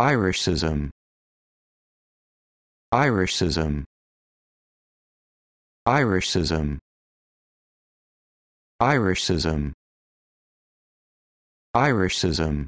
Irishism Irishism Irishism Irishism Irishism